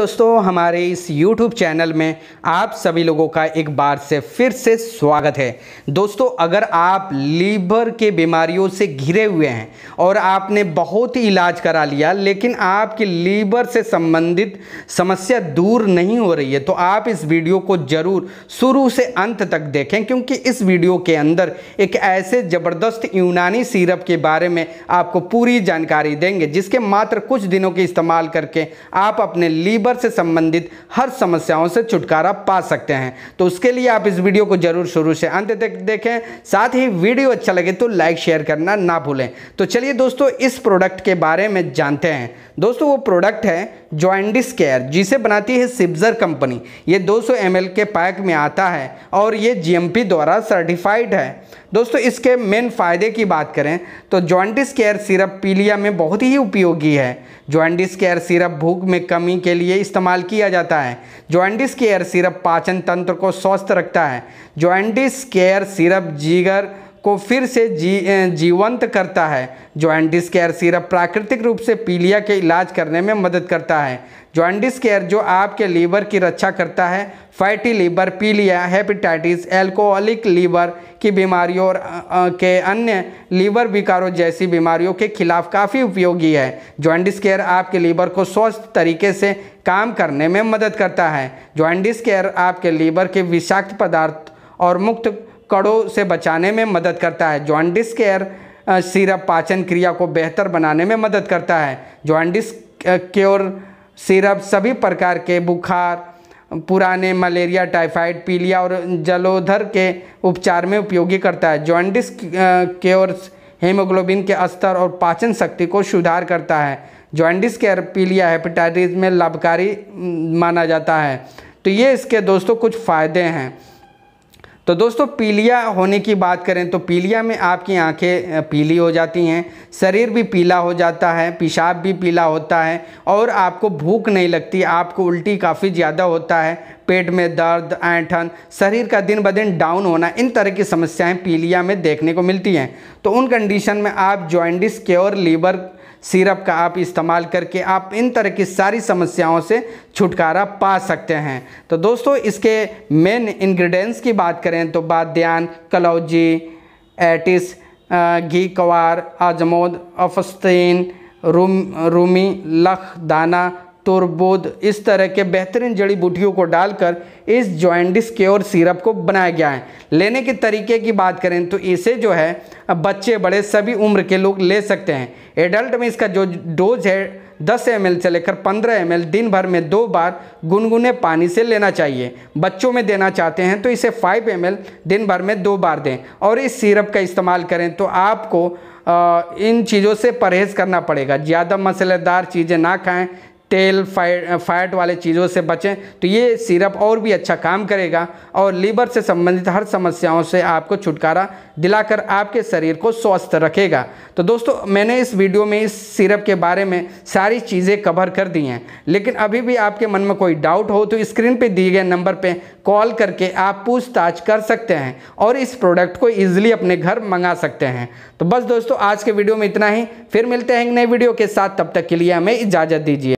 दोस्तों हमारे इस YouTube चैनल में आप सभी लोगों का एक बार से फिर से स्वागत है दोस्तों अगर आप लीवर के बीमारियों से घिरे हुए हैं और आपने बहुत ही इलाज करा लिया लेकिन आपके लीवर से संबंधित समस्या दूर नहीं हो रही है तो आप इस वीडियो को ज़रूर शुरू से अंत तक देखें क्योंकि इस वीडियो के अंदर एक ऐसे ज़बरदस्त यूनानी सीरप के बारे में आपको पूरी जानकारी देंगे जिसके मात्र कुछ दिनों के इस्तेमाल करके आप अपने लीवर लीवर से संबंधित हर समस्याओं से छुटकारा पा सकते हैं तो उसके लिए आप इस वीडियो को जरूर शुरू से अंत तक देखें साथ ही वीडियो अच्छा लगे तो लाइक शेयर करना ना भूलें तो चलिए दोस्तों इस प्रोडक्ट के बारे में जानते हैं दोस्तों वो प्रोडक्ट है जॉइंडिस केयर जिसे बनाती है सिब्जर कंपनी ये 200 सौ के पैक में आता है और ये जीएमपी द्वारा सर्टिफाइड है दोस्तों इसके मेन फ़ायदे की बात करें तो जॉइंडिस केयर सिरप पीलिया में बहुत ही उपयोगी है जॉइंडिस केयर सिरप भूख में कमी के लिए इस्तेमाल किया जाता है जॉइंडिस केयर सिरप पाचन तंत्र को स्वस्थ रखता है जॉइंडिस केयर सिरप जीगर को फिर से जी जीवंत करता है ज्वाइंटिस केयर सिरप प्राकृतिक रूप से पीलिया के इलाज करने में मदद करता है ज्वाइंटिस केयर जो आपके लीवर की रक्षा करता है फैटी लीवर पीलिया हेपेटाइटिस एल्कोहलिक लीवर की बीमारियों और के अन्य लीवर विकारों जैसी बीमारियों के खिलाफ काफ़ी उपयोगी है ज्वाइंटिस केयर आपके लीवर को स्वस्थ तरीके से काम करने में मदद करता है ज्वाइंडिस केयर आपके लीवर के विषाक्त पदार्थ और मुक्त कड़ों से बचाने में मदद करता है जॉन्डिस केयर सिरप पाचन क्रिया को बेहतर बनाने में मदद करता है जॉन्डिस केयर सिरप सभी प्रकार के बुखार पुराने मलेरिया टाइफाइड पीलिया और जलोधर के उपचार में उपयोगी करता है जॉन्डिस केयर हेमोग्लोबिन के स्तर और पाचन शक्ति को सुधार करता है जॉन्डिस केयर पीलिया हेपेटाइटिस में लाभकारी माना जाता है तो ये इसके दोस्तों कुछ फ़ायदे हैं तो दोस्तों पीलिया होने की बात करें तो पीलिया में आपकी आंखें पीली हो जाती हैं शरीर भी पीला हो जाता है पेशाब भी पीला होता है और आपको भूख नहीं लगती आपको उल्टी काफ़ी ज़्यादा होता है पेट में दर्द ऐंठन शरीर का दिन ब दिन डाउन होना इन तरह की समस्याएं पीलिया में देखने को मिलती हैं तो उन कंडीशन में आप जॉइंडिस क्योर लीवर सिरप का आप इस्तेमाल करके आप इन तरह की सारी समस्याओं से छुटकारा पा सकते हैं तो दोस्तों इसके मेन इंग्रेडिएंट्स की बात करें तो बाद्यान कलौजी एटिस घी कवार आजमोद अफस्तीन रूम रूमी लख दाना तुरबुद इस तरह के बेहतरीन जड़ी बूटियों को डालकर इस जॉइंडिस क्योर सिरप को बनाया गया है लेने के तरीके की बात करें तो इसे जो है बच्चे बड़े सभी उम्र के लोग ले सकते हैं एडल्ट में इसका जो डोज है 10 एम से लेकर 15 एम दिन भर में दो बार गुनगुने पानी से लेना चाहिए बच्चों में देना चाहते हैं तो इसे 5 एम दिन भर में दो बार दें और इस सिरप का इस्तेमाल करें तो आपको इन चीज़ों से परहेज़ करना पड़ेगा ज़्यादा मसालेदार चीज़ें ना खाएं तेल फैट फैट वाले चीज़ों से बचें तो ये सिरप और भी अच्छा काम करेगा और लीवर से संबंधित हर समस्याओं से आपको छुटकारा दिलाकर आपके शरीर को स्वस्थ रखेगा तो दोस्तों मैंने इस वीडियो में इस सिरप के बारे में सारी चीज़ें कवर कर दी हैं लेकिन अभी भी आपके मन में कोई डाउट हो तो स्क्रीन पर दिए गए नंबर पर कॉल करके आप पूछताछ कर सकते हैं और इस प्रोडक्ट को ईजिली अपने घर मंगा सकते हैं तो बस दोस्तों आज के वीडियो में इतना ही फिर मिलते हैं एक नए वीडियो के साथ तब तक के लिए हमें इजाज़त दीजिए